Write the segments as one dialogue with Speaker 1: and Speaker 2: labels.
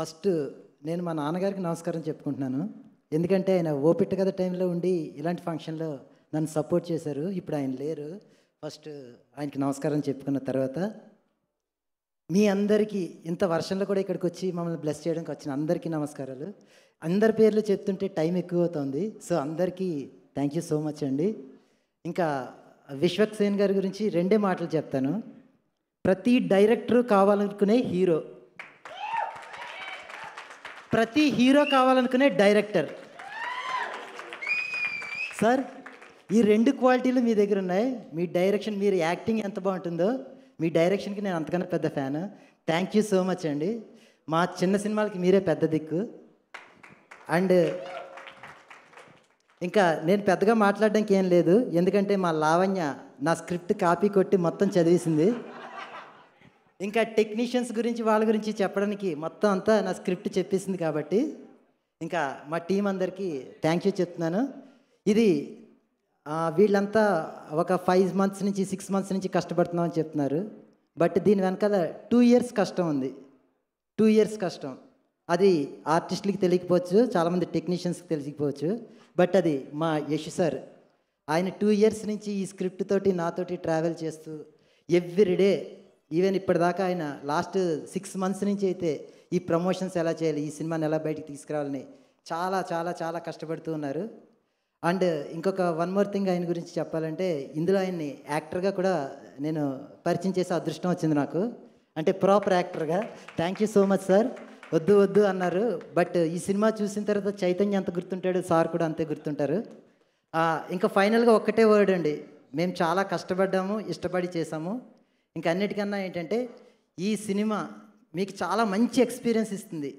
Speaker 1: first నేను మా నాన్నగారికి నమస్కారం చెప్పుకుంటున్నాను ఎందుకంటే ఆయన ఓపిక కథ టైంలో ఉండి ఇలాంటి ఫంక్షన్లో నన్ను సపోర్ట్ చేశారు ఇప్పుడు ఆయన లేరు ఫస్ట్ ఆయనకి నమస్కారం చెప్పుకున్న తర్వాత మీ అందరికీ ఇంత వర్షంలో కూడా ఇక్కడికి వచ్చి మమ్మల్ని బ్లెస్ చేయడానికి వచ్చిన అందరికీ నమస్కారాలు అందరి పేర్లు చెప్తుంటే టైం ఎక్కువ అవుతుంది సో అందరికీ థ్యాంక్ యూ సో మచ్ అండి ఇంకా విశ్వక్ సేన్ గారి గురించి రెండే మాటలు చెప్తాను ప్రతి డైరెక్టరు కావాలనుకునే హీరో ప్రతి హీరో కావాలనుకునే డైరెక్టర్ సార్ ఈ రెండు క్వాలిటీలు మీ దగ్గర ఉన్నాయి మీ డైరెక్షన్ మీరు యాక్టింగ్ ఎంత బాగుంటుందో మీ డైరెక్షన్కి నేను అంతకన్నా పెద్ద fan thank you so much అండి మా చిన్న సినిమాలకి మీరే పెద్ద దిక్కు అండ్ ఇంకా నేను పెద్దగా మాట్లాడడానికి ఏం లేదు ఎందుకంటే మా లావణ్య నా స్క్రిప్ట్ కాపీ కొట్టి మొత్తం చదివేసింది ఇంకా టెక్నీషియన్స్ గురించి వాళ్ళ గురించి చెప్పడానికి మొత్తం అంతా నా స్క్రిప్ట్ చెప్పేసింది కాబట్టి ఇంకా మా టీం అందరికీ థ్యాంక్ యూ చెప్తున్నాను ఇది వీళ్ళంతా ఒక ఫైవ్ మంత్స్ నుంచి సిక్స్ మంత్స్ నుంచి కష్టపడుతున్నామని చెప్తున్నారు బట్ దీని వెనకాల టూ ఇయర్స్ కష్టం ఉంది టూ ఇయర్స్ కష్టం అది ఆర్టిస్టులకి తెలియకపోవచ్చు చాలామంది టెక్నీషియన్స్కి తెలియకపోవచ్చు బట్ అది మా యష్ సార్ ఆయన టూ ఇయర్స్ నుంచి ఈ స్క్రిప్ట్ తోటి నాతోటి ట్రావెల్ చేస్తూ ఎవ్రీడే ఈవెన్ ఇప్పటిదాకా ఆయన లాస్ట్ సిక్స్ మంత్స్ నుంచి అయితే ఈ ప్రమోషన్స్ ఎలా చేయాలి ఈ సినిమాని ఎలా బయటికి తీసుకురావాలని చాలా చాలా చాలా కష్టపడుతూ ఉన్నారు అండ్ ఇంకొక వన్ మోర్ థింగ్ ఆయన గురించి చెప్పాలంటే ఇందులో ఆయన్ని యాక్టర్గా కూడా నేను పరిచయం చేసే అదృష్టం వచ్చింది నాకు అంటే ప్రాపర్ యాక్టర్గా thank you so much sir వద్దు వద్దు అన్నారు బట్ ఈ సినిమా చూసిన తర్వాత చైతన్య అంత గుర్తుంటాడు సార్ కూడా అంతే గుర్తుంటారు ఇంకా ఫైనల్గా ఒక్కటే వర్డ్ అండి మేము చాలా కష్టపడ్డాము ఇష్టపడి చేసాము ఇంకా అన్నిటికన్నా ఏంటంటే ఈ సినిమా మీకు చాలా మంచి ఎక్స్పీరియన్స్ ఇస్తుంది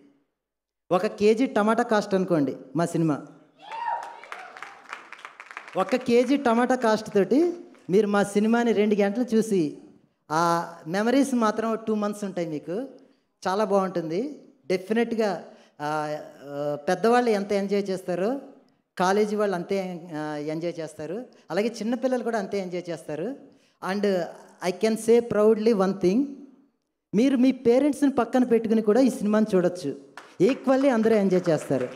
Speaker 1: ఒక కేజీ టమాటా కాస్ట్ అనుకోండి మా సినిమా ఒక కేజీ టమాటా కాస్ట్ తోటి మీరు మా సినిమాని రెండు గంటలు చూసి ఆ మెమరీస్ మాత్రం టూ మంత్స్ ఉంటాయి మీకు చాలా బాగుంటుంది డెఫినెట్గా పెద్దవాళ్ళు ఎంత ఎంజాయ్ చేస్తారో కాలేజీ వాళ్ళు అంతే ఎంజాయ్ చేస్తారు అలాగే చిన్నపిల్లలు కూడా అంతే ఎంజాయ్ చేస్తారు and I can say proudly one thing మీరు మీ పేరెంట్స్ని పక్కన పెట్టుకుని కూడా ఈ సినిమాని చూడొచ్చు ఈక్వల్లీ అందరూ ఎంజాయ్ చేస్తారు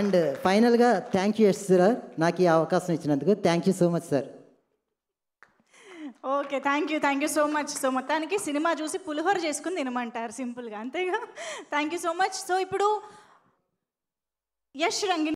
Speaker 1: అండ్ ఫైనల్గా థ్యాంక్ యూ ఎస్ సార్ నాకు ఈ అవకాశం ఇచ్చినందుకు thank you so much sir okay thank you thank you so much so మొత్తానికి సినిమా చూసి పులిహోర చేసుకుని తినమంటారు సింపుల్గా అంతేగా thank you so much so ఇప్పుడు యష్ రంగి